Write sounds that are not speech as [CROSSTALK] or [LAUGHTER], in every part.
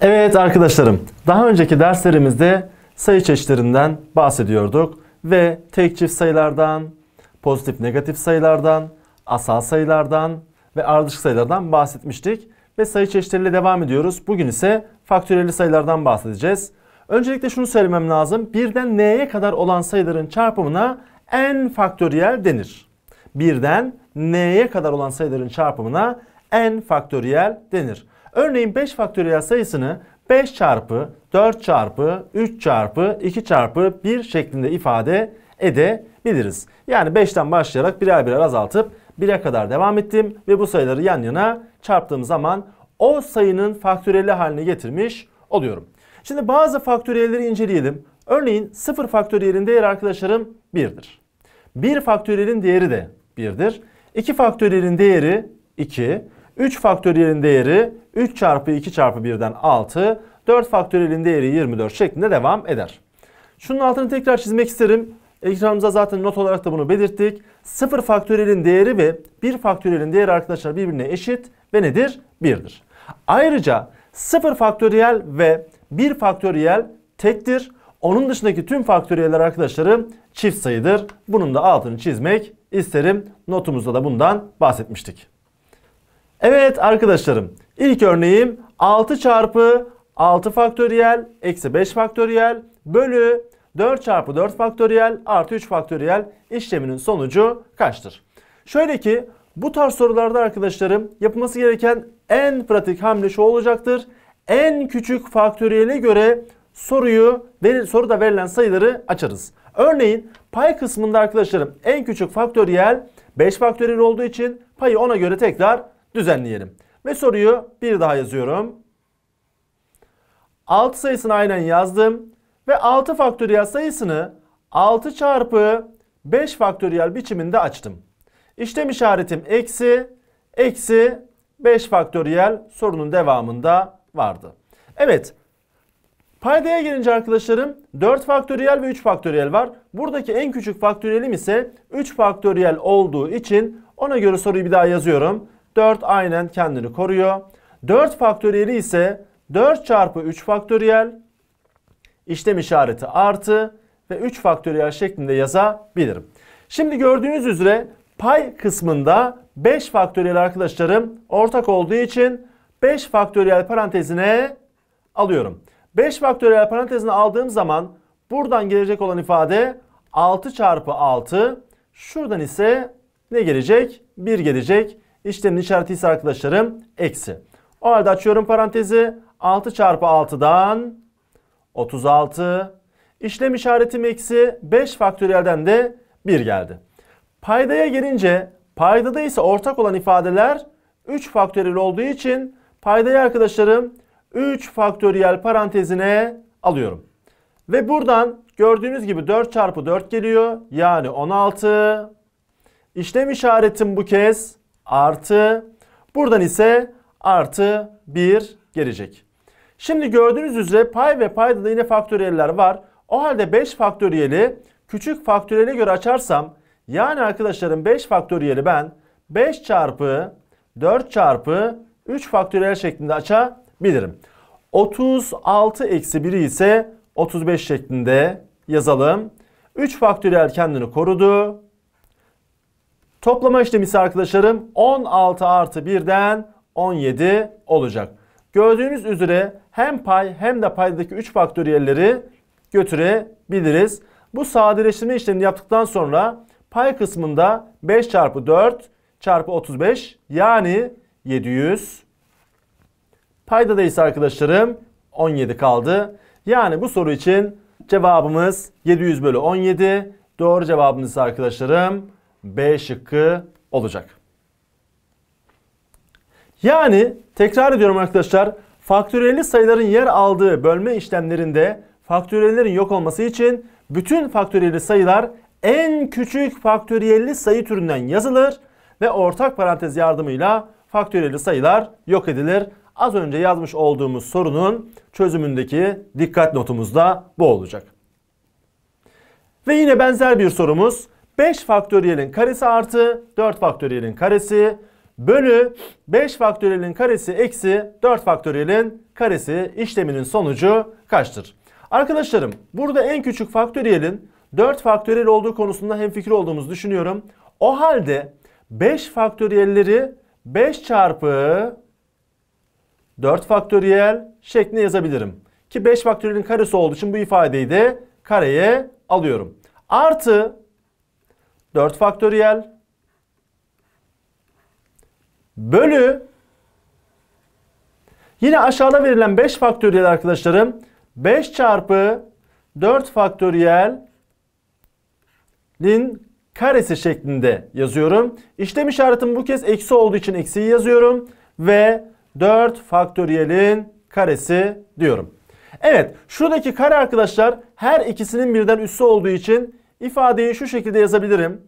Evet arkadaşlarım, daha önceki derslerimizde sayı çeşitlerinden bahsediyorduk ve tek çift sayılardan, pozitif negatif sayılardan, asal sayılardan ve ardışık sayılardan bahsetmiştik ve sayı çeşitleriyle devam ediyoruz. Bugün ise faktöriyelli sayılardan bahsedeceğiz. Öncelikle şunu söylemem lazım. 1'den n'ye kadar olan sayıların çarpımına n faktöriyel denir. 1'den n'ye kadar olan sayıların çarpımına n faktöriyel denir. Örneğin 5 faktöriyel sayısını 5 çarpı 4 çarpı 3 çarpı 2 çarpı 1 şeklinde ifade edebiliriz. Yani 5'ten başlayarak birer birer azaltıp 1'e kadar devam ettim ve bu sayıları yan yana çarptığım zaman o sayının faktöriyeli haline getirmiş oluyorum. Şimdi bazı faktöriyelleri inceleyelim. Örneğin 0 faktöriyelin değeri arkadaşlarım 1'dir. 1 faktöriyelin değeri de 1'dir. 2 faktöriyelin değeri 2. 3 faktöriyelin değeri 3 çarpı 2 çarpı 1'den 6, 4 faktöriyelin değeri 24 şeklinde devam eder. Şunun altını tekrar çizmek isterim. Ekranımıza zaten not olarak da bunu belirttik. 0 faktöriyelin değeri ve 1 faktöriyelin değeri arkadaşlar birbirine eşit ve nedir? 1'dir. Ayrıca 0 faktöriyel ve 1 faktöriyel tektir. Onun dışındaki tüm faktöriyeller arkadaşlarım çift sayıdır. Bunun da altını çizmek isterim. Notumuzda da bundan bahsetmiştik. Evet arkadaşlarım ilk örneğim 6 çarpı 6 faktöriyel eksi 5 faktöriyel bölü 4 çarpı 4 faktöriyel artı 3 faktöriyel işleminin sonucu kaçtır? Şöyle ki bu tarz sorularda arkadaşlarım yapılması gereken en pratik hamle şu olacaktır. En küçük faktöriyele göre soruyu soruda verilen sayıları açarız. Örneğin pay kısmında arkadaşlarım en küçük faktöriyel 5 faktöriyel olduğu için payı ona göre tekrar düzenleyelim. Ve soruyu bir daha yazıyorum. 6 sayısını aynen yazdım. Ve 6 faktöriyel sayısını 6 çarpı 5 faktöriyel biçiminde açtım. İşlem işaretim eksi, eksi 5 faktöriyel sorunun devamında vardı. Evet, paydaya gelince arkadaşlarım 4 faktöriyel ve 3 faktöriyel var. Buradaki en küçük faktöriyelim ise 3 faktöriyel olduğu için ona göre soruyu bir daha yazıyorum. 4 aynen kendini koruyor. 4 faktöriyeli ise 4 çarpı 3 faktöriyel işlem işareti artı ve 3 faktöriyel şeklinde yazabilirim. Şimdi gördüğünüz üzere pay kısmında 5 faktöriyel arkadaşlarım ortak olduğu için 5 faktöriyel parantezine alıyorum. 5 faktöriyel parantezine aldığım zaman buradan gelecek olan ifade 6 çarpı 6 şuradan ise ne gelecek? 1 gelecek. İşlemin işareti ise arkadaşlarım eksi. O halde açıyorum parantezi. 6 çarpı 6'dan 36. İşlem işaretim eksi 5 faktöriyelden de 1 geldi. Paydaya gelince paydada ise ortak olan ifadeler 3 faktöriyel olduğu için paydayı arkadaşlarım 3 faktöriyel parantezine alıyorum. Ve buradan gördüğünüz gibi 4 çarpı 4 geliyor. Yani 16. İşlem işaretim bu kez artı buradan ise artı 1 gelecek. Şimdi gördüğünüz üzere pay ve payda da yine faktöriyeller var. O halde 5 faktöriyeli küçük faktöriyeli göre açarsam yani arkadaşlarım 5 faktöriyeli ben 5 çarpı 4 çarpı 3 faktöriyel şeklinde açabilirim. 36 eksi 1'i ise 35 şeklinde yazalım. 3 faktöriyel kendini korudu. Toplama işlemi ise arkadaşlarım 16 artı 1'den 17 olacak. Gördüğünüz üzere hem pay hem de paydaki 3 faktöriyelleri götürebiliriz. Bu sadeleştirme işlemini yaptıktan sonra pay kısmında 5 çarpı 4 çarpı 35 yani 700. Payda da ise arkadaşlarım 17 kaldı. Yani bu soru için cevabımız 700 bölü 17. Doğru cevabımız ise arkadaşlarım B şıkkı olacak. Yani tekrar ediyorum arkadaşlar. faktöreli sayıların yer aldığı bölme işlemlerinde faktöriyellerin yok olması için bütün faktöreli sayılar en küçük faktöriyelli sayı türünden yazılır ve ortak parantez yardımıyla faktöreli sayılar yok edilir. Az önce yazmış olduğumuz sorunun çözümündeki dikkat notumuz da bu olacak. Ve yine benzer bir sorumuz 5 faktöriyelin karesi artı 4 faktöriyelin karesi bölü 5 faktöriyelin karesi eksi 4 faktöriyelin karesi işleminin sonucu kaçtır? Arkadaşlarım burada en küçük faktöriyelin 4 faktöriyel olduğu konusunda hemfikir olduğumuzu düşünüyorum. O halde 5 faktöriyelleri 5 çarpı 4 faktöriyel şeklinde yazabilirim. Ki 5 faktöriyelin karesi olduğu için bu ifadeyi de kareye alıyorum. Artı 4 faktöriyel bölü yine aşağıda verilen 5 faktöriyel arkadaşlarım 5 çarpı 4 faktöriyelin karesi şeklinde yazıyorum. İşlem işaretim bu kez eksi olduğu için eksiyi yazıyorum ve 4 faktöriyelin karesi diyorum. Evet şuradaki kare arkadaşlar her ikisinin birden üssü olduğu için ifadeyi şu şekilde yazabilirim.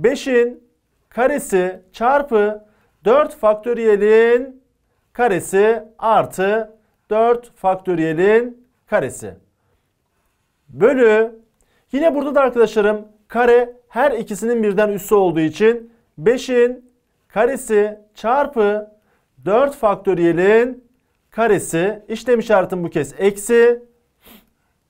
5'in karesi çarpı 4 faktöriyelin karesi artı 4 faktöriyelin karesi. Bölü yine burada da arkadaşlarım kare her ikisinin birden üssü olduğu için 5'in karesi çarpı 4 faktöriyelin karesi işlem işaretim bu kez eksi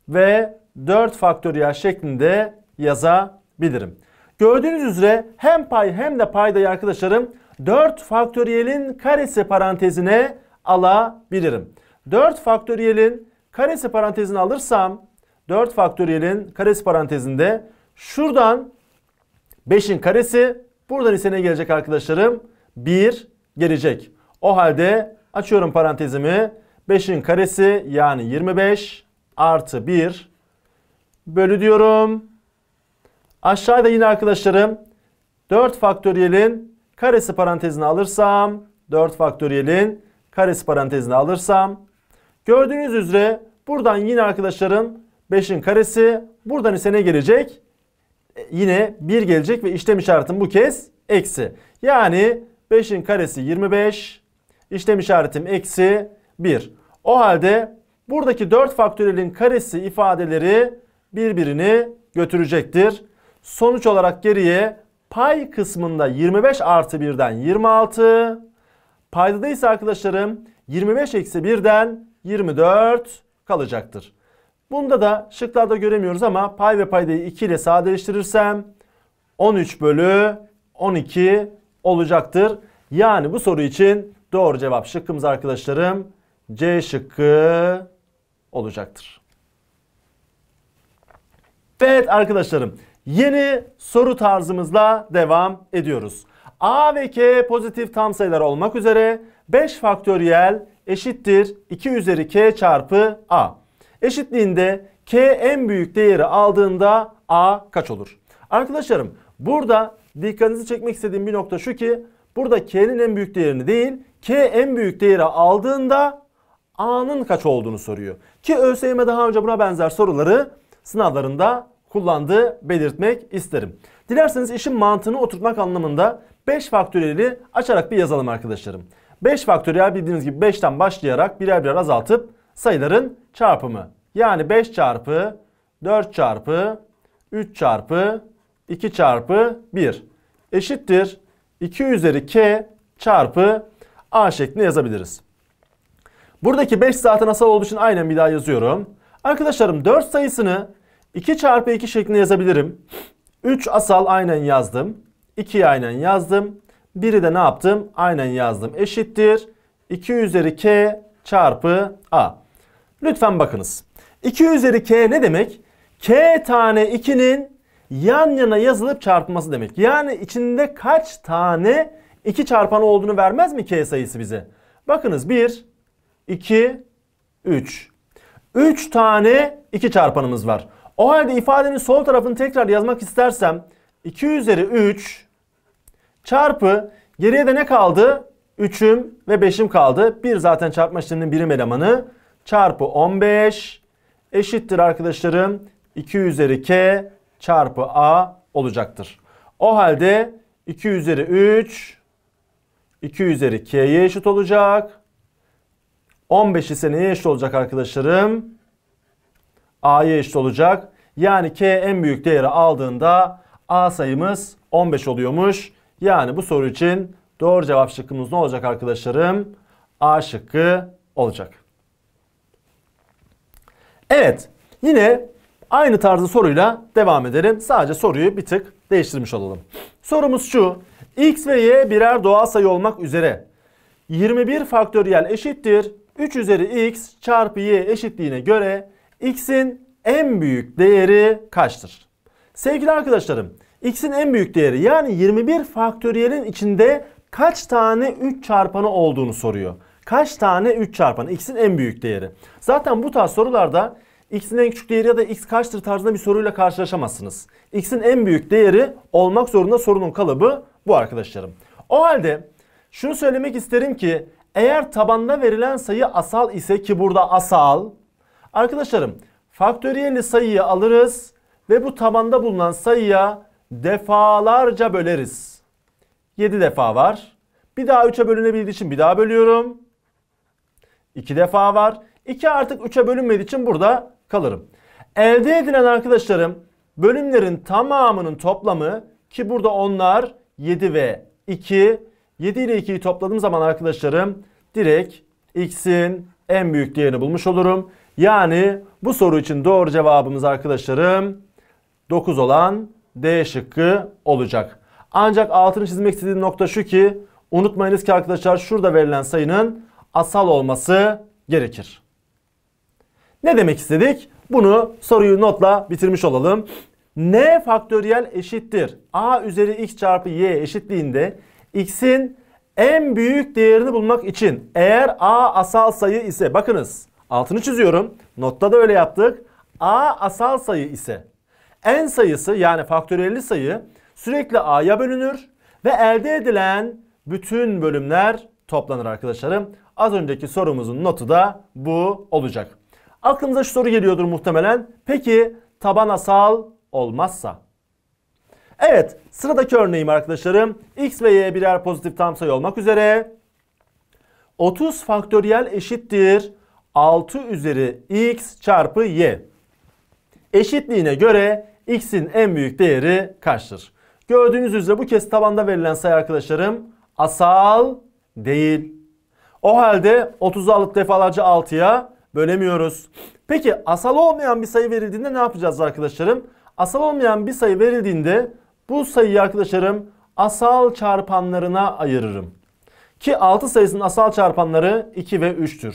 ve 4 faktöriyel şeklinde yazabilirim. Gördüğünüz üzere hem pay hem de paydayı arkadaşlarım 4 faktöriyelin karesi parantezine alabilirim. 4 faktöriyelin karesi parantezini alırsam 4 faktöriyelin karesi parantezinde şuradan 5'in karesi buradan ise ne gelecek arkadaşlarım? 1 gelecek. O halde açıyorum parantezimi. 5'in karesi yani 25 artı 1 bölü diyorum. Aşağıda yine arkadaşlarım 4 faktöriyelin karesi parantezine alırsam 4 faktöriyelin karesi parantezine alırsam gördüğünüz üzere buradan yine arkadaşlarım 5'in karesi buradan ise ne gelecek? E, yine 1 gelecek ve işlem işaretim bu kez eksi. Yani 5'in karesi 25 işlem işaretim eksi 1. O halde buradaki 4 faktörelin karesi ifadeleri birbirini götürecektir. Sonuç olarak geriye pay kısmında 25 artı 1'den 26. Paydada ise arkadaşlarım 25 eksi 1'den 24 kalacaktır. Bunda da şıklarda göremiyoruz ama pay ve paydayı 2 ile sağa değiştirirsem 13 bölü 12 olacaktır. Yani bu soru için doğru cevap şıkkımız arkadaşlarım C şıkkı olacaktır. Evet arkadaşlarım Yeni soru tarzımızla devam ediyoruz. A ve K pozitif tam sayılar olmak üzere 5 faktöriyel eşittir 2 üzeri K çarpı A. Eşitliğinde K en büyük değeri aldığında A kaç olur? Arkadaşlarım burada dikkatinizi çekmek istediğim bir nokta şu ki burada K'nin en büyük değerini değil K en büyük değeri aldığında A'nın kaç olduğunu soruyor. Ki ÖSYM daha önce buna benzer soruları sınavlarında kullandığı belirtmek isterim. Dilerseniz işin mantığını oturtmak anlamında 5 faktöriyeli açarak bir yazalım arkadaşlarım. 5 faktöriyel bildiğiniz gibi 5'ten başlayarak birer birer azaltıp sayıların çarpımı. Yani 5 çarpı 4 çarpı 3 çarpı 2 çarpı 1 eşittir 2 üzeri k çarpı a şeklinde yazabiliriz. Buradaki 5 zaten asal olduğu için aynen bir daha yazıyorum. Arkadaşlarım 4 sayısını 2 çarpı 2 şeklinde yazabilirim. 3 asal aynen yazdım. 2'yi aynen yazdım. 1'i de ne yaptım? Aynen yazdım. Eşittir. 2 üzeri k çarpı a. Lütfen bakınız. 2 üzeri k ne demek? k tane 2'nin yan yana yazılıp çarpılması demek. Yani içinde kaç tane 2 çarpan olduğunu vermez mi k sayısı bize? Bakınız 1, 2, 3. 3 tane 2 çarpanımız var. O halde ifadenin sol tarafını tekrar yazmak istersem 2 üzeri 3 çarpı geriye de ne kaldı? 3'üm ve 5'im kaldı. Bir zaten çarpma işleminin birim elemanı. Çarpı 15 eşittir arkadaşlarım. 2 üzeri k çarpı a olacaktır. O halde 2 üzeri 3 2 üzeri k'ye eşit olacak. 15 ise neye eşit olacak arkadaşlarım? A'ya eşit olacak. Yani K en büyük değeri aldığında A sayımız 15 oluyormuş. Yani bu soru için doğru cevap şıkkımız ne olacak arkadaşlarım? A şıkkı olacak. Evet yine aynı tarzı soruyla devam edelim. Sadece soruyu bir tık değiştirmiş olalım. Sorumuz şu. X ve Y birer doğal sayı olmak üzere 21 faktöriyel eşittir 3 üzeri X çarpı Y eşitliğine göre x'in en büyük değeri kaçtır? Sevgili arkadaşlarım x'in en büyük değeri yani 21 faktöriyelin içinde kaç tane 3 çarpanı olduğunu soruyor. Kaç tane 3 çarpanı x'in en büyük değeri. Zaten bu tarz sorularda x'in en küçük değeri ya da x kaçtır tarzında bir soruyla karşılaşamazsınız. x'in en büyük değeri olmak zorunda sorunun kalıbı bu arkadaşlarım. O halde şunu söylemek isterim ki eğer tabanda verilen sayı asal ise ki burada asal Arkadaşlarım faktöriyeli sayıyı alırız ve bu tabanda bulunan sayıya defalarca böleriz. 7 defa var. Bir daha 3'e bölünebildiği için bir daha bölüyorum. 2 defa var. 2 artık 3'e bölünmediği için burada kalırım. Elde edilen arkadaşlarım bölümlerin tamamının toplamı ki burada onlar 7 ve 2. 7 ile 2'yi topladığım zaman arkadaşlarım direkt x'in en büyük değerini bulmuş olurum. Yani bu soru için doğru cevabımız arkadaşlarım 9 olan D şıkkı olacak. Ancak altını çizmek istediğim nokta şu ki unutmayınız ki arkadaşlar şurada verilen sayının asal olması gerekir. Ne demek istedik? Bunu soruyu notla bitirmiş olalım. N faktöriyel eşittir. A üzeri x çarpı y eşitliğinde x'in en büyük değerini bulmak için eğer a asal sayı ise bakınız Altını çiziyorum. Notta da öyle yaptık. A asal sayı ise n sayısı yani faktöriyelli sayı sürekli a'ya bölünür ve elde edilen bütün bölümler toplanır arkadaşlarım. Az önceki sorumuzun notu da bu olacak. Aklımıza şu soru geliyordur muhtemelen. Peki taban asal olmazsa? Evet sıradaki örneğim arkadaşlarım. X ve Y birer pozitif tam sayı olmak üzere. 30 faktöriyel eşittir 6 üzeri x çarpı y. Eşitliğine göre x'in en büyük değeri kaçtır? Gördüğünüz üzere bu kez tabanda verilen sayı arkadaşlarım asal değil. O halde 30'u alıp defalarca 6'ya bölemiyoruz. Peki asal olmayan bir sayı verildiğinde ne yapacağız arkadaşlarım? Asal olmayan bir sayı verildiğinde bu sayıyı arkadaşlarım asal çarpanlarına ayırırım. Ki 6 sayısının asal çarpanları 2 ve 3'tür.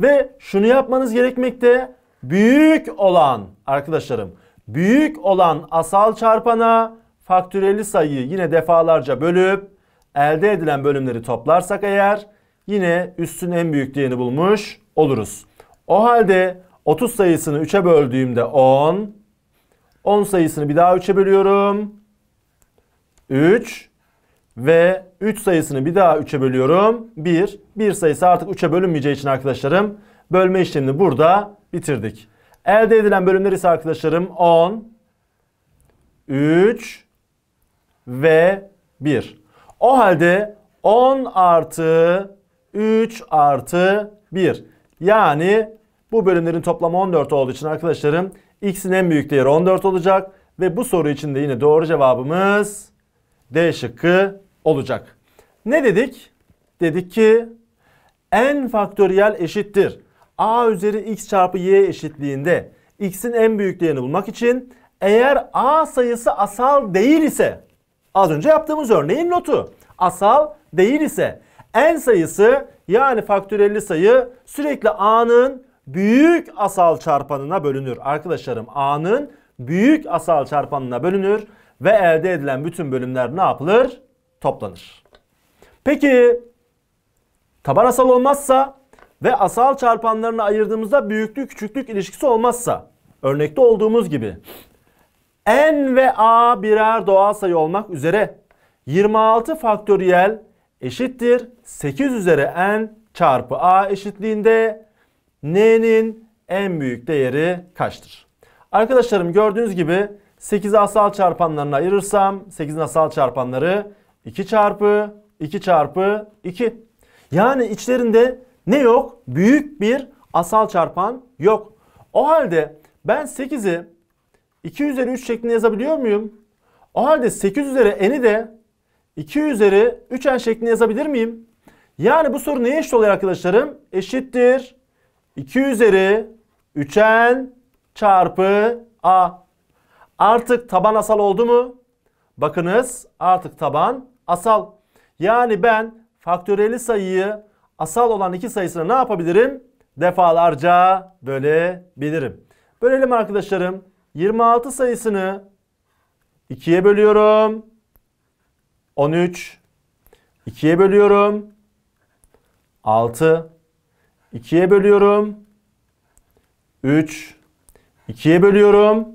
Ve şunu yapmanız gerekmekte. Büyük olan arkadaşlarım büyük olan asal çarpana faktöreli sayıyı yine defalarca bölüp elde edilen bölümleri toplarsak eğer yine üstün en büyük diyeni bulmuş oluruz. O halde 30 sayısını 3'e böldüğümde 10, 10 sayısını bir daha 3'e bölüyorum. 3, ve 3 sayısını bir daha 3'e bölüyorum. 1. 1 sayısı artık 3'e bölünmeyeceği için arkadaşlarım bölme işlemini burada bitirdik. Elde edilen bölümler ise arkadaşlarım 10, 3 ve 1. O halde 10 artı 3 artı 1. Yani bu bölümlerin toplamı 14 olduğu için arkadaşlarım x'in en büyük değeri 14 olacak. Ve bu soru için de yine doğru cevabımız D şıkkı olacak. Ne dedik? Dedik ki n faktöriyel eşittir. a üzeri x çarpı y eşitliğinde x'in en büyük değerini bulmak için eğer a sayısı asal değil ise az önce yaptığımız örneğin notu asal değil ise n sayısı yani faktörelli sayı sürekli a'nın büyük asal çarpanına bölünür. Arkadaşlarım a'nın büyük asal çarpanına bölünür ve elde edilen bütün bölümler ne yapılır? toplanır. Peki taban asal olmazsa ve asal çarpanlarını ayırdığımızda büyüklük küçüklük ilişkisi olmazsa örnekte olduğumuz gibi n ve a birer doğal sayı olmak üzere 26 faktöriyel eşittir 8 üzeri n çarpı a eşitliğinde n'nin en büyük değeri kaçtır? Arkadaşlarım gördüğünüz gibi 8'i asal çarpanlarına ayırırsam 8'in asal çarpanları 2 çarpı 2 çarpı 2. Yani içlerinde ne yok? Büyük bir asal çarpan yok. O halde ben 8'i 2 üzeri 3 şeklinde yazabiliyor muyum? O halde 8 üzeri n'i de 2 üzeri 3n şeklinde yazabilir miyim? Yani bu soru neye eşit oluyor arkadaşlarım? Eşittir. 2 üzeri 3n çarpı a. Artık taban asal oldu mu? Bakınız artık taban asal. Yani ben faktöreli sayıyı asal olan iki sayısına ne yapabilirim? Defalarca bölebilirim. Bölelim arkadaşlarım. 26 sayısını 2'ye bölüyorum. 13. 2'ye bölüyorum. 6. 2'ye bölüyorum. 3. 2'ye bölüyorum.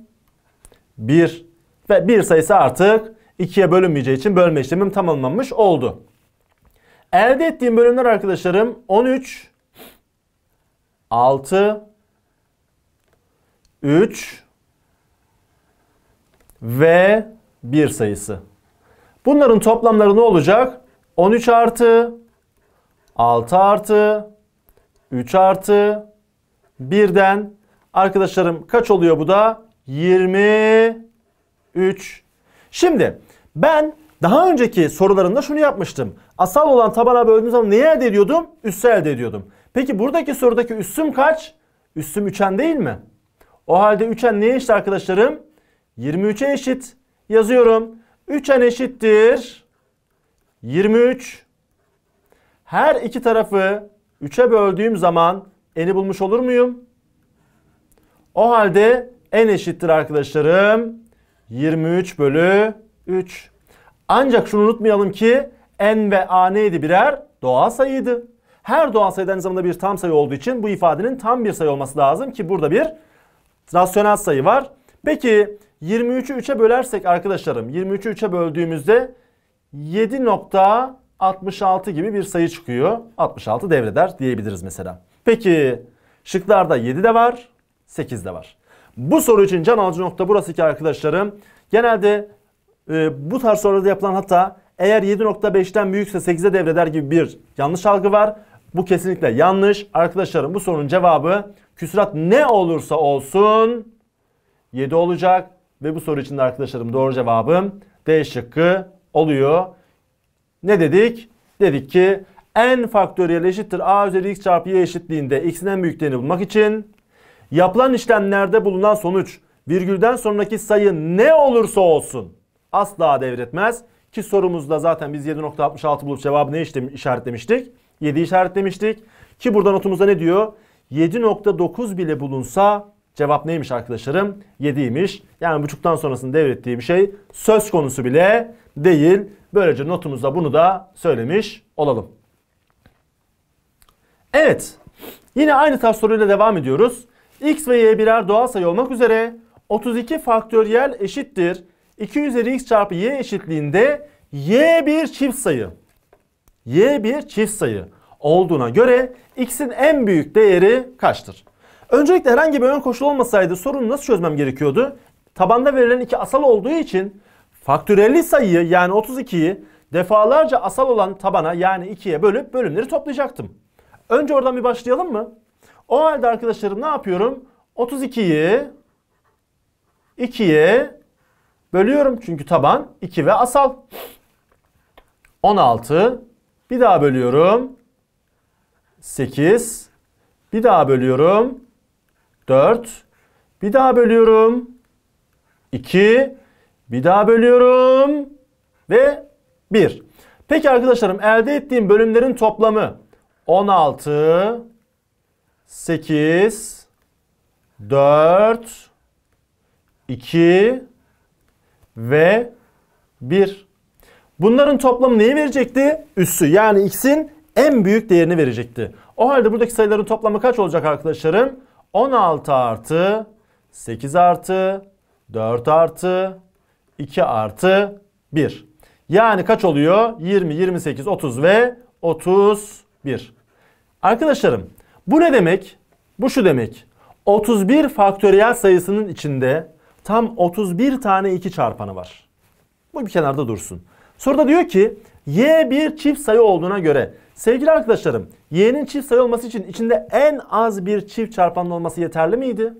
1. Ve 1 sayısı artık 2'ye bölünmeyeceği için bölme işlemim tamamlanmış oldu. Elde ettiğim bölümler arkadaşlarım 13, 6, 3 ve 1 sayısı. Bunların toplamları ne olacak? 13 artı, 6 artı, 3 artı, 1'den arkadaşlarım kaç oluyor bu da? 23. Şimdi ben daha önceki sorularımda şunu yapmıştım. Asal olan tabana böldüğüm zaman neyi elde ediyordum? Üssü elde ediyordum. Peki buradaki sorudaki üssüm kaç? Üssüm 3n değil mi? O halde 3n neye eşit arkadaşlarım? 23'e eşit. Yazıyorum. 3n eşittir. 23. Her iki tarafı 3'e böldüğüm zaman n'i bulmuş olur muyum? O halde n eşittir arkadaşlarım. 23 bölü 3. Ancak şunu unutmayalım ki n ve a neydi birer? Doğal sayıydı. Her doğal sayı aynı zamanda bir tam sayı olduğu için bu ifadenin tam bir sayı olması lazım ki burada bir rasyonel sayı var. Peki 23'ü 3'e bölersek arkadaşlarım 23'ü 3'e böldüğümüzde 7.66 gibi bir sayı çıkıyor. 66 devreder diyebiliriz mesela. Peki şıklarda 7 de var 8 de var. Bu soru için can alıcı nokta burası ki arkadaşlarım genelde e, bu tarz sorularda yapılan hata eğer 7.5'ten büyükse 8'e devreder gibi bir yanlış algı var. Bu kesinlikle yanlış. Arkadaşlarım bu sorunun cevabı küsurat ne olursa olsun 7 olacak. Ve bu soru için de arkadaşlarım doğru cevabım D şıkkı oluyor. Ne dedik? Dedik ki n faktöriyel eşittir a üzeri x çarpı y eşitliğinde x'in en büyüklerini bulmak için yapılan işlemlerde bulunan sonuç virgülden sonraki sayı ne olursa olsun asla devretmez. Ki sorumuzda zaten biz 7.66 bulup cevabı ne işlemi işaretlemiştik? 7 işaretlemiştik. Ki burada notumuzda ne diyor? 7.9 bile bulunsa cevap neymiş arkadaşlarım? 7'ymiş. Yani buçuktan sonrasını devrettiğim şey söz konusu bile değil. Böylece notumuzda bunu da söylemiş olalım. Evet. Yine aynı tarz soruyla devam ediyoruz. X ve Y birer doğal sayı olmak üzere 32 faktöriyel eşittir 2 üzeri x çarpı y eşitliğinde y bir çift sayı. Y bir çift sayı olduğuna göre x'in en büyük değeri kaçtır? Öncelikle herhangi bir ön koşul olmasaydı sorunu nasıl çözmem gerekiyordu? Tabanda verilen iki asal olduğu için faktörelli sayıyı yani 32'yi defalarca asal olan tabana yani 2'ye bölüp bölümleri toplayacaktım. Önce oradan bir başlayalım mı? O halde arkadaşlarım ne yapıyorum? 32'yi 2'ye Bölüyorum çünkü taban 2 ve asal. 16. Bir daha bölüyorum. 8. Bir daha bölüyorum. 4. Bir daha bölüyorum. 2. Bir daha bölüyorum. Ve 1. Peki arkadaşlarım elde ettiğim bölümlerin toplamı 16, 8, 4, 2, ve 1. Bunların toplamı neyi verecekti? Üssü yani x'in en büyük değerini verecekti. O halde buradaki sayıların toplamı kaç olacak arkadaşlarım? 16 artı 8 artı 4 artı 2 artı 1. Yani kaç oluyor? 20, 28, 30 ve 31. Arkadaşlarım bu ne demek? Bu şu demek. 31 faktöriyel sayısının içinde tam 31 tane 2 çarpanı var. Bu bir kenarda dursun. Soruda diyor ki y bir çift sayı olduğuna göre sevgili arkadaşlarım y'nin çift sayı olması için içinde en az bir çift çarpanın olması yeterli miydi?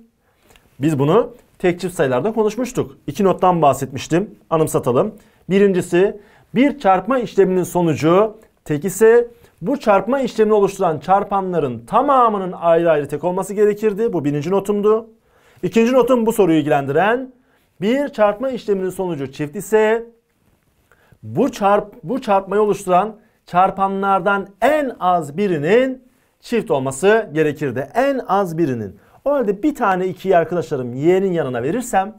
Biz bunu tek çift sayılarda konuşmuştuk. İki nottan bahsetmiştim. Anımsatalım. Birincisi bir çarpma işleminin sonucu tek ise bu çarpma işlemini oluşturan çarpanların tamamının ayrı ayrı tek olması gerekirdi. Bu birinci notumdu. İkinci notum bu soruyu ilgilendiren bir çarpma işleminin sonucu çift ise bu çarp bu çarpmayı oluşturan çarpanlardan en az birinin çift olması gerekirdi. En az birinin. O halde bir tane ikiyi arkadaşlarım y'nin yanına verirsem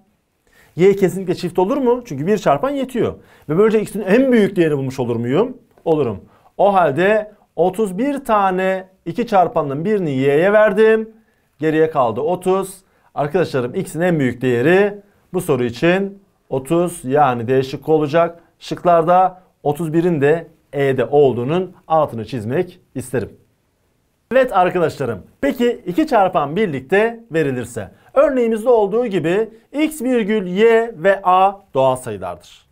y kesinlikle çift olur mu? Çünkü bir çarpan yetiyor. Ve böylece x'in en büyük değerini bulmuş olur muyum? Olurum. O halde 31 tane iki çarpanın birini y'ye verdim. Geriye kaldı 30. Arkadaşlarım x'in en büyük değeri bu soru için 30 yani D şıkkı olacak. Şıklarda 31'in de E'de olduğunun altını çizmek isterim. Evet arkadaşlarım peki 2 çarpan birlikte verilirse örneğimizde olduğu gibi x virgül y ve a doğal sayılardır.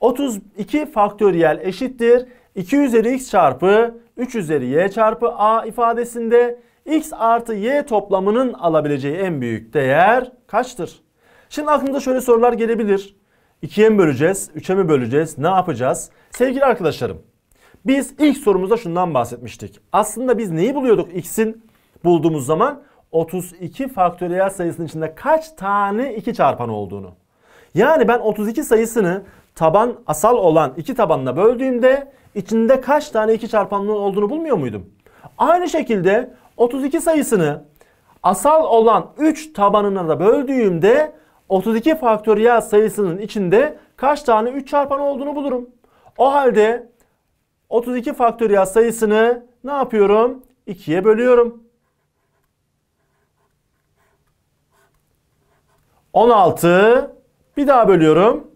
32 faktöriyel eşittir 2 üzeri x çarpı 3 üzeri y çarpı a ifadesinde x artı y toplamının alabileceği en büyük değer kaçtır? Şimdi aklımıza şöyle sorular gelebilir. 2'ye mi böleceğiz? 3'e mi böleceğiz? Ne yapacağız? Sevgili arkadaşlarım biz ilk sorumuzda şundan bahsetmiştik. Aslında biz neyi buluyorduk x'in bulduğumuz zaman? 32 faktöriyel sayısının içinde kaç tane 2 çarpan olduğunu. Yani ben 32 sayısını taban asal olan 2 tabanla böldüğümde içinde kaç tane 2 çarpanlı olduğunu bulmuyor muydum? Aynı şekilde 32 sayısını asal olan 3 tabanına da böldüğümde 32 faktöriyel sayısının içinde kaç tane 3 çarpan olduğunu bulurum. O halde 32 faktöriyel sayısını ne yapıyorum? 2'ye bölüyorum. 16 bir daha bölüyorum.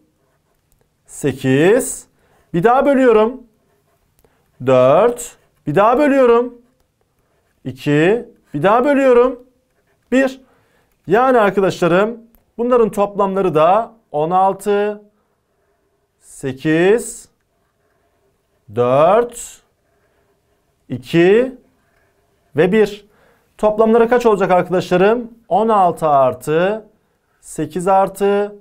8 bir daha bölüyorum. 4 bir daha bölüyorum. 2. Bir daha bölüyorum. 1. Yani arkadaşlarım bunların toplamları da 16, 8, 4, 2 ve 1. Toplamları kaç olacak arkadaşlarım? 16 artı 8 artı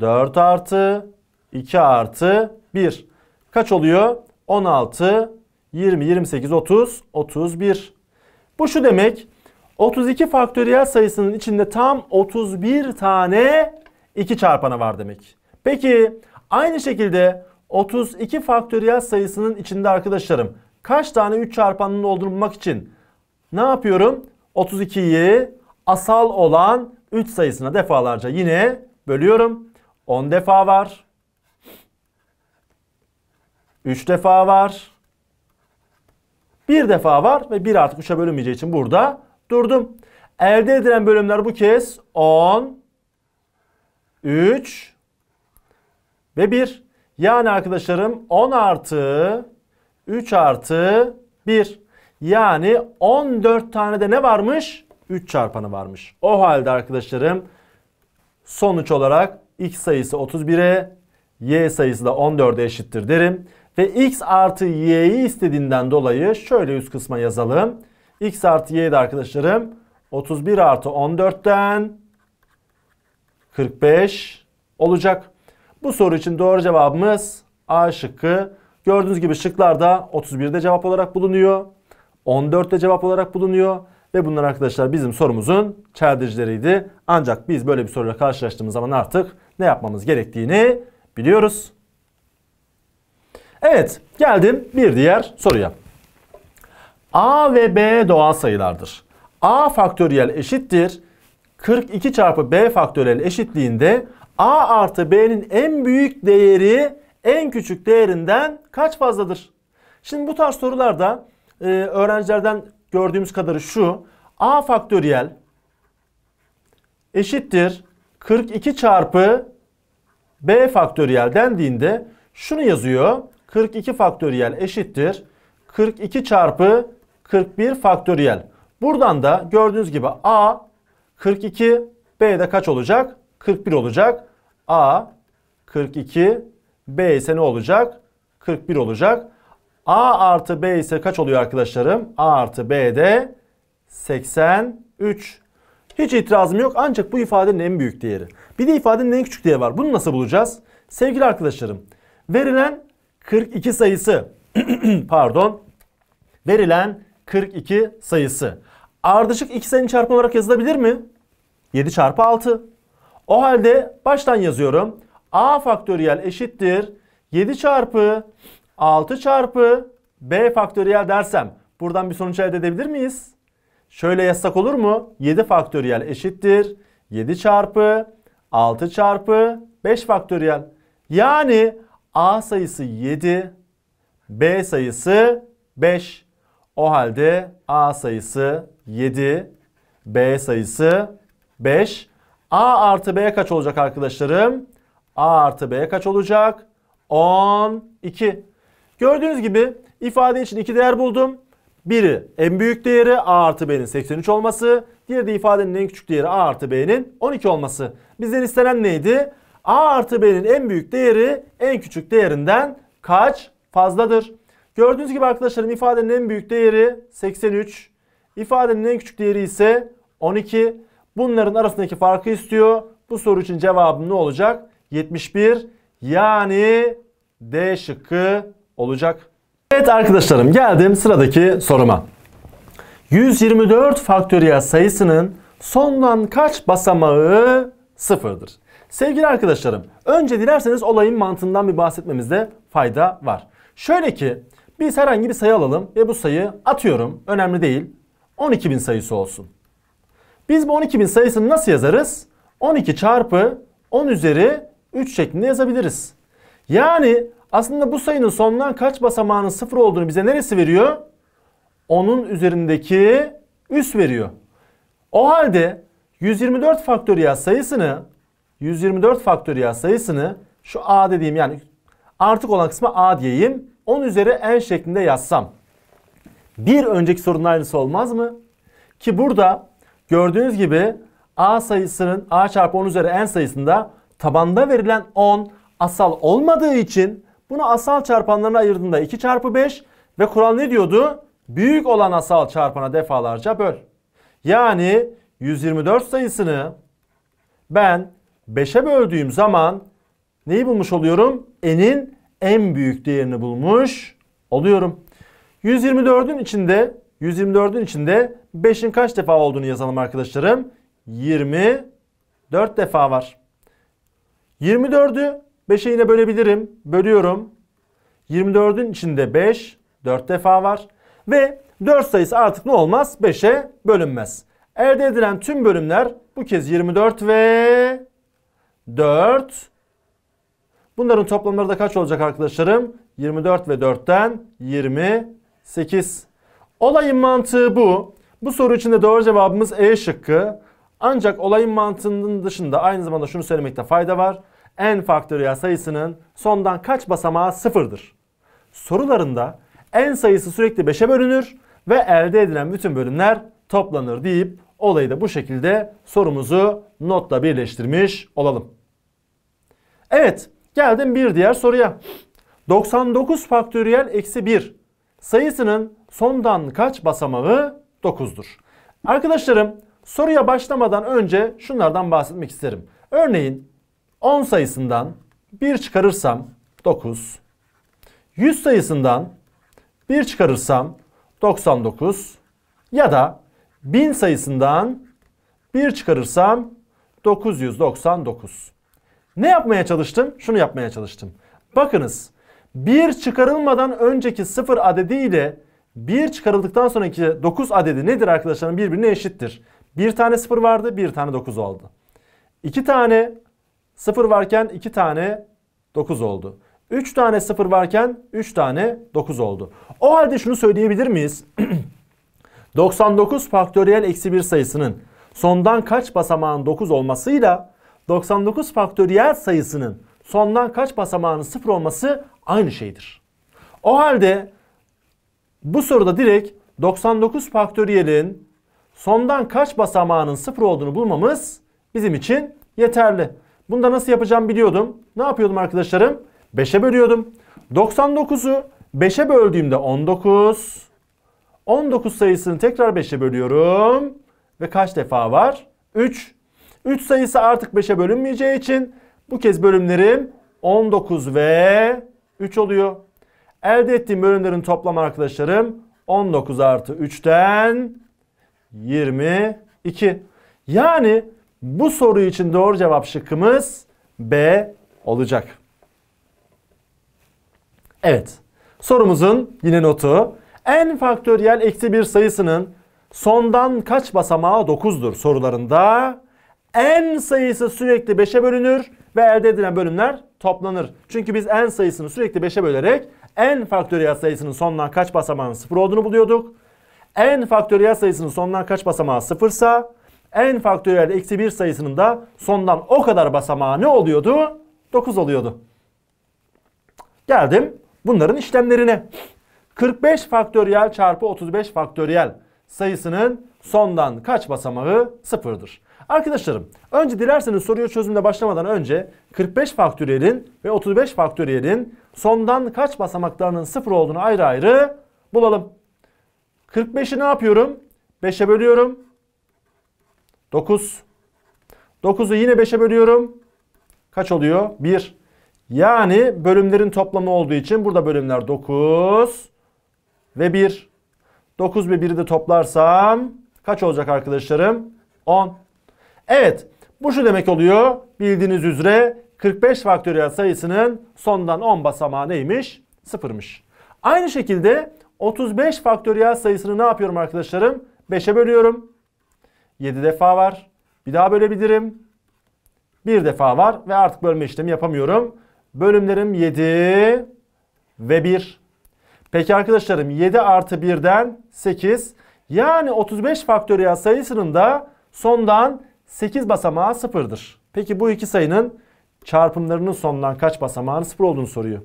4 artı 2 artı 1. Kaç oluyor? 16, 20, 28, 30, 31. Bu şu demek 32 faktöriyel sayısının içinde tam 31 tane 2 çarpanı var demek. Peki aynı şekilde 32 faktöriyel sayısının içinde arkadaşlarım kaç tane 3 çarpanının olduğunu bulmak için ne yapıyorum? 32'yi asal olan 3 sayısına defalarca yine bölüyorum. 10 defa var. 3 defa var. Bir defa var ve bir artık 3'e bölünmeyeceği için burada durdum. Elde edilen bölümler bu kez 10, 3 ve 1. Yani arkadaşlarım 10 artı 3 artı 1. Yani 14 tane de ne varmış? 3 çarpanı varmış. O halde arkadaşlarım sonuç olarak x sayısı 31'e, y sayısı da 14'e eşittir derim. Ve x artı y'yi istediğinden dolayı şöyle üst kısma yazalım. x artı y'de arkadaşlarım 31 artı 14'ten 45 olacak. Bu soru için doğru cevabımız A şıkkı. Gördüğünüz gibi şıklarda 31'de cevap olarak bulunuyor. 14'te cevap olarak bulunuyor. Ve bunlar arkadaşlar bizim sorumuzun çeldiricileriydi. Ancak biz böyle bir soruyla karşılaştığımız zaman artık ne yapmamız gerektiğini biliyoruz. Evet geldim bir diğer soruya. A ve B doğal sayılardır. A faktöriyel eşittir. 42 çarpı B faktöriyel eşitliğinde A artı B'nin en büyük değeri en küçük değerinden kaç fazladır? Şimdi bu tarz sorularda e, öğrencilerden gördüğümüz kadarı şu. A faktöriyel eşittir 42 çarpı B faktöriyel dendiğinde şunu yazıyor. 42 faktöriyel eşittir. 42 çarpı 41 faktöriyel. Buradan da gördüğünüz gibi A 42, B de kaç olacak? 41 olacak. A 42, B ise ne olacak? 41 olacak. A artı B ise kaç oluyor arkadaşlarım? A artı B de 83. Hiç itirazım yok ancak bu ifadenin en büyük değeri. Bir de ifadenin en küçük değeri var. Bunu nasıl bulacağız? Sevgili arkadaşlarım verilen 42 sayısı [CLEARS THROAT] pardon verilen 42 sayısı. Ardışık ikisinin çarpımı olarak yazılabilir mi? 7 çarpı 6. O halde baştan yazıyorum. A faktöriyel eşittir. 7 çarpı 6 çarpı B faktöriyel dersem buradan bir sonuç elde edebilir miyiz? Şöyle yazsak olur mu? 7 faktöriyel eşittir. 7 çarpı 6 çarpı 5 faktöriyel. Yani A sayısı 7, B sayısı 5. O halde A sayısı 7, B sayısı 5. A artı B kaç olacak arkadaşlarım? A artı B kaç olacak? 12. Gördüğünüz gibi ifade için iki değer buldum. Biri en büyük değeri A artı B'nin 83 olması. Diğeri de ifadenin en küçük değeri A artı B'nin 12 olması. Bizden istenen neydi? A artı B'nin en büyük değeri en küçük değerinden kaç fazladır? Gördüğünüz gibi arkadaşlarım ifadenin en büyük değeri 83. İfadenin en küçük değeri ise 12. Bunların arasındaki farkı istiyor. Bu soru için cevabım ne olacak? 71 yani D şıkkı olacak. Evet arkadaşlarım geldim sıradaki soruma. 124 faktöriyel sayısının sondan kaç basamağı sıfırdır? Sevgili arkadaşlarım, önce dilerseniz olayın mantığından bir bahsetmemizde fayda var. Şöyle ki biz herhangi bir sayı alalım ve bu sayı atıyorum, önemli değil, 12.000 sayısı olsun. Biz bu 12.000 sayısını nasıl yazarız? 12 çarpı 10 üzeri 3 şeklinde yazabiliriz. Yani aslında bu sayının sonundan kaç basamağının sıfır olduğunu bize neresi veriyor? Onun üzerindeki üs veriyor. O halde 124 faktöriyel sayısını 124 faktöriyel sayısını şu a dediğim yani artık olan kısmı a diyeyim. 10 üzeri n e şeklinde yazsam. Bir önceki sorunun aynısı olmaz mı? Ki burada gördüğünüz gibi a sayısının a çarpı 10 üzeri n sayısında tabanda verilen 10 asal olmadığı için bunu asal çarpanlarına ayırdığında 2 çarpı 5 ve kural ne diyordu? Büyük olan asal çarpana defalarca böl. Yani 124 sayısını ben 5'e böldüğüm zaman neyi bulmuş oluyorum? n'in en büyük değerini bulmuş oluyorum. 124'ün içinde 124'ün içinde 5'in kaç defa olduğunu yazalım arkadaşlarım. 24 defa var. 24'ü 5'e yine bölebilirim. Bölüyorum. 24'ün içinde 5, 4 defa var. Ve 4 sayısı artık ne olmaz? 5'e bölünmez. Elde edilen tüm bölümler bu kez 24 ve 4. Bunların toplamları da kaç olacak arkadaşlarım? 24 ve 4'ten 28. Olayın mantığı bu. Bu soru için de doğru cevabımız E şıkkı. Ancak olayın mantığının dışında aynı zamanda şunu söylemekte fayda var. N faktöriyel sayısının sondan kaç basamağı sıfırdır. Sorularında n sayısı sürekli 5'e bölünür ve elde edilen bütün bölümler toplanır deyip Olayı da bu şekilde sorumuzu notla birleştirmiş olalım. Evet geldim bir diğer soruya. 99 faktöriyel eksi 1 sayısının sondan kaç basamağı 9'dur. Arkadaşlarım soruya başlamadan önce şunlardan bahsetmek isterim. Örneğin 10 sayısından 1 çıkarırsam 9. 100 sayısından 1 çıkarırsam 99 ya da 1000 sayısından 1 çıkarırsam 999. Ne yapmaya çalıştım? Şunu yapmaya çalıştım. Bakınız 1 çıkarılmadan önceki 0 adedi ile 1 çıkarıldıktan sonraki 9 adedi nedir arkadaşlarım? Birbirine eşittir. Bir tane 0 vardı, bir tane 9 oldu. 2 tane 0 varken 2 tane 9 oldu. 3 tane 0 varken 3 tane 9 oldu. O halde şunu söyleyebilir miyiz? [CLEARS THROAT] 99 faktöriyel eksi 1 sayısının sondan kaç basamağın 9 olmasıyla 99 faktöriyel sayısının sondan kaç basamağının 0 olması aynı şeydir. O halde bu soruda direkt 99 faktöriyelin sondan kaç basamağının 0 olduğunu bulmamız bizim için yeterli. Bunu da nasıl yapacağım biliyordum. Ne yapıyordum arkadaşlarım? 5'e bölüyordum. 99'u 5'e böldüğümde 19, 19 sayısını tekrar 5'e bölüyorum. Ve kaç defa var? 3. 3 sayısı artık 5'e bölünmeyeceği için bu kez bölümlerim 19 ve 3 oluyor. Elde ettiğim bölümlerin toplamı arkadaşlarım 19 artı 3'ten 22. Yani bu soru için doğru cevap şıkkımız B olacak. Evet sorumuzun yine notu n faktöriyel eksi 1 sayısının sondan kaç basamağı 9'dur sorularında n sayısı sürekli 5'e bölünür ve elde edilen bölümler toplanır. Çünkü biz n sayısını sürekli 5'e bölerek n faktöriyel sayısının sondan kaç basamağın 0 olduğunu buluyorduk. n faktöriyel sayısının sondan kaç basamağı 0 ise n faktöriyel eksi 1 sayısının da sondan o kadar basamağı ne oluyordu? 9 oluyordu. Geldim bunların işlemlerine. 45 faktöriyel çarpı 35 faktöriyel sayısının sondan kaç basamağı sıfırdır. Arkadaşlarım önce dilerseniz soruyu çözümle başlamadan önce 45 faktöriyelin ve 35 faktöriyelin sondan kaç basamaklarının sıfır olduğunu ayrı ayrı bulalım. 45'i ne yapıyorum? 5'e bölüyorum. 9. 9'u yine 5'e bölüyorum. Kaç oluyor? 1. Yani bölümlerin toplamı olduğu için burada bölümler 9, ve 1. 9 ve 1'i de toplarsam kaç olacak arkadaşlarım? 10. Evet bu şu demek oluyor. Bildiğiniz üzere 45 faktöriyel sayısının sondan 10 basamağı neymiş? 0'mış. Aynı şekilde 35 faktöriyel sayısını ne yapıyorum arkadaşlarım? 5'e bölüyorum. 7 defa var. Bir daha bölebilirim. Bir defa var ve artık bölme işlemi yapamıyorum. Bölümlerim 7 ve 1. Peki arkadaşlarım 7 artı 1'den 8 yani 35 faktöriyel sayısının da sondan 8 basamağı sıfırdır. Peki bu iki sayının çarpımlarının sondan kaç basamağın sıfır olduğunu soruyor.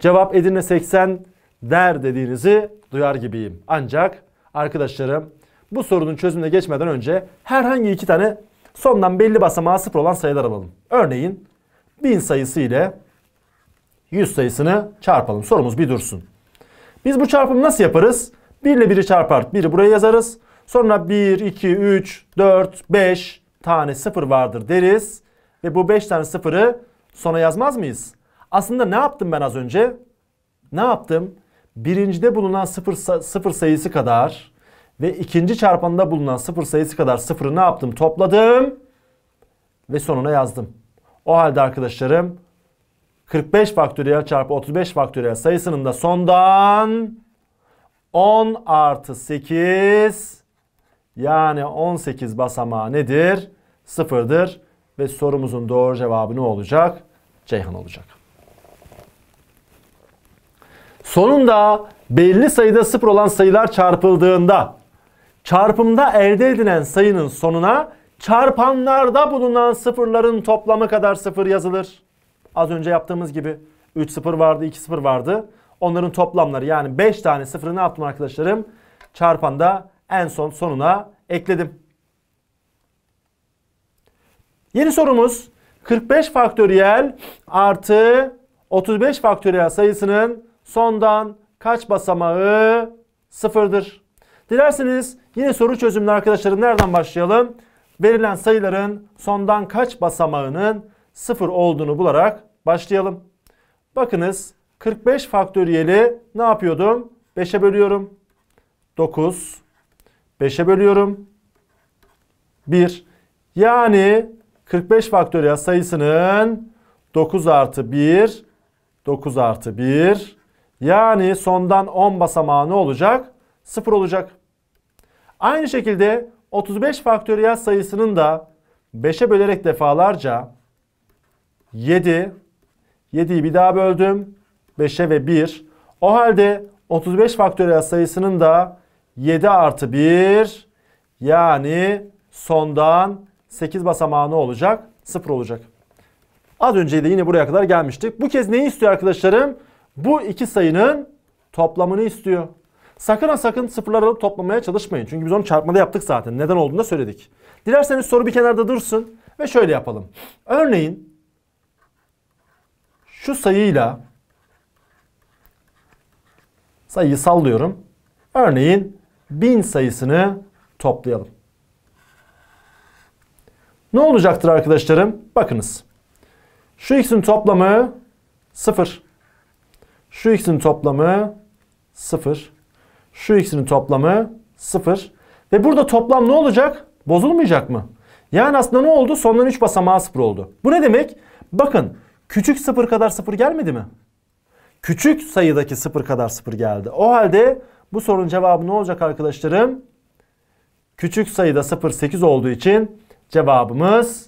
Cevap Edirne 80 der dediğinizi duyar gibiyim. Ancak arkadaşlarım bu sorunun çözümüne geçmeden önce herhangi iki tane sondan belli basamağı sıfır olan sayılar alalım. Örneğin 1000 sayısı ile 100 sayısını çarpalım. Sorumuz bir dursun. Biz bu çarpımı nasıl yaparız? 1 ile 1'i çarpar 1'i buraya yazarız. Sonra 1, 2, 3, 4, 5 tane 0 vardır deriz. Ve bu 5 tane 0'ı sona yazmaz mıyız? Aslında ne yaptım ben az önce? Ne yaptım? Birincide bulunan 0, sıfır sayısı kadar ve ikinci çarpanda bulunan 0 sayısı kadar 0'ı ne yaptım? Topladım ve sonuna yazdım. O halde arkadaşlarım 45 faktöriyel çarpı 35 faktöriyel sayısının da sondan 10 artı 8 yani 18 basamağı nedir? Sıfırdır. Ve sorumuzun doğru cevabı ne olacak? Ceyhan olacak. Sonunda belli sayıda sıfır olan sayılar çarpıldığında çarpımda elde edilen sayının sonuna çarpanlarda bulunan sıfırların toplamı kadar sıfır yazılır. Az önce yaptığımız gibi 3-0 vardı, 2-0 vardı. Onların toplamları yani 5 tane sıfırı ne yaptım arkadaşlarım? Çarpanda en son sonuna ekledim. Yeni sorumuz 45 faktöriyel artı 35 faktöriyel sayısının sondan kaç basamağı sıfırdır? Dilerseniz yine soru çözümünü arkadaşlarım nereden başlayalım? Verilen sayıların sondan kaç basamağının sıfır olduğunu bularak başlayalım. Bakınız 45 faktöriyeli ne yapıyordum? 5'e bölüyorum. 9. 5'e bölüyorum. 1. Yani 45 faktöriyel sayısının 9 artı 1. 9 artı 1. Yani sondan 10 basamağı ne olacak? 0 olacak. Aynı şekilde 35 faktöriyel sayısının da 5'e bölerek defalarca 7, 7'yi bir daha böldüm. 5'e ve 1. O halde 35 faktöriyel sayısının da 7 artı 1 yani sondan 8 basamağı ne olacak? 0 olacak. Az önce de yine buraya kadar gelmiştik. Bu kez neyi istiyor arkadaşlarım? Bu iki sayının toplamını istiyor. Sakın ha sakın sıfırları alıp toplamaya çalışmayın. Çünkü biz onu çarpmada yaptık zaten. Neden olduğunu da söyledik. Dilerseniz soru bir kenarda dursun ve şöyle yapalım. Örneğin şu sayıyla sayıyı sallıyorum. Örneğin 1000 sayısını toplayalım. Ne olacaktır arkadaşlarım? Bakınız. Şu x'in toplamı 0. Şu x'in toplamı 0. Şu x'in toplamı 0. Ve burada toplam ne olacak? Bozulmayacak mı? Yani aslında ne oldu? Sonların 3 basamağı 0 oldu. Bu ne demek? Bakın Küçük sıfır kadar sıfır gelmedi mi? Küçük sayıdaki sıfır kadar sıfır geldi. O halde bu sorunun cevabı ne olacak arkadaşlarım? Küçük sayıda 0, 8 olduğu için cevabımız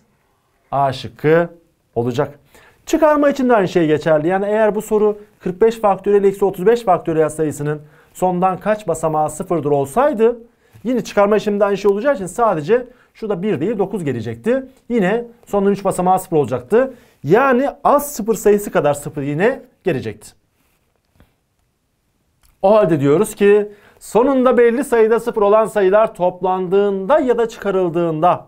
A şıkkı olacak. Çıkarma için de aynı şey geçerli. Yani eğer bu soru 45 faktöriyel eksi 35 faktöriyel sayısının sondan kaç basamağı sıfırdır olsaydı yine çıkarma için de aynı şey olacağı için sadece şurada 1 değil 9 gelecekti. Yine sondan 3 basamağı sıfır olacaktı. Yani az sıfır sayısı kadar sıfır yine gelecekti. O halde diyoruz ki sonunda belli sayıda sıfır olan sayılar toplandığında ya da çıkarıldığında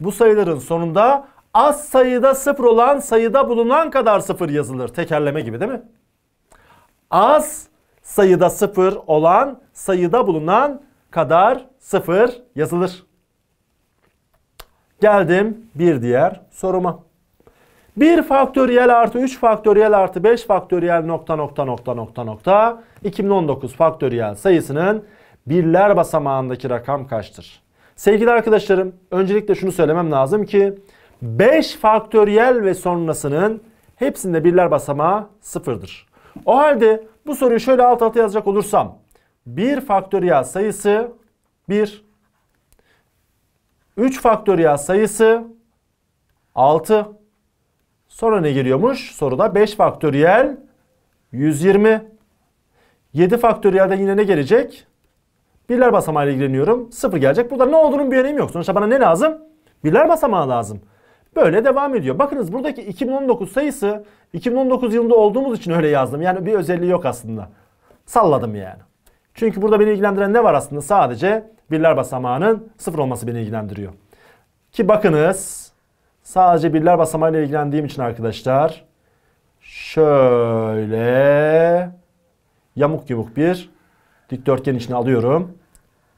bu sayıların sonunda az sayıda sıfır olan sayıda bulunan kadar sıfır yazılır. Tekerleme gibi değil mi? Az sayıda sıfır olan sayıda bulunan kadar sıfır yazılır. Geldim bir diğer soruma. 1 faktöriyel artı 3 faktöriyel artı 5 faktöriyel nokta nokta nokta nokta nokta 2019 faktöriyel sayısının birler basamağındaki rakam kaçtır? Sevgili arkadaşlarım öncelikle şunu söylemem lazım ki 5 faktöriyel ve sonrasının hepsinde birler basamağı sıfırdır. O halde bu soruyu şöyle alt alta yazacak olursam 1 faktöriyel sayısı 1 3 faktöriyel sayısı 6 Sonra ne geliyormuş? Soruda 5 faktöriyel 120. 7 faktöriyelde yine ne gelecek? Birler basamağıyla ilgileniyorum. 0 gelecek. Burada ne olduğunun bir önemi yok. Sonuçta bana ne lazım? Birler basamağı lazım. Böyle devam ediyor. Bakınız buradaki 2019 sayısı 2019 yılında olduğumuz için öyle yazdım. Yani bir özelliği yok aslında. Salladım yani. Çünkü burada beni ilgilendiren ne var aslında? Sadece birler basamağının sıfır olması beni ilgilendiriyor. Ki bakınız Sadece birler basamağıyla ilgilendiğim için arkadaşlar şöyle yamuk yumuk bir dikdörtgen içine alıyorum.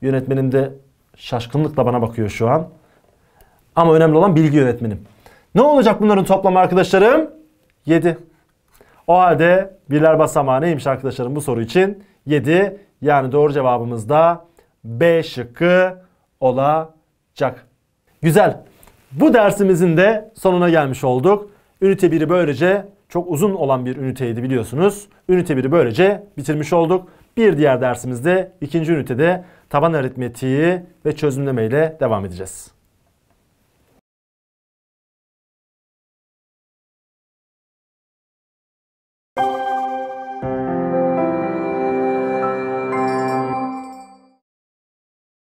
Yönetmenim de şaşkınlıkla bana bakıyor şu an. Ama önemli olan bilgi yönetmenim. Ne olacak bunların toplamı arkadaşlarım? 7. O halde birler basamağı neymiş arkadaşlarım bu soru için? 7. Yani doğru cevabımız da B şıkkı olacak. Güzel. Bu dersimizin de sonuna gelmiş olduk. Ünite 1'i böylece çok uzun olan bir üniteydi biliyorsunuz. Ünite 1'i böylece bitirmiş olduk. Bir diğer dersimizde ikinci ünitede taban aritmetiği ve çözümleme ile devam edeceğiz.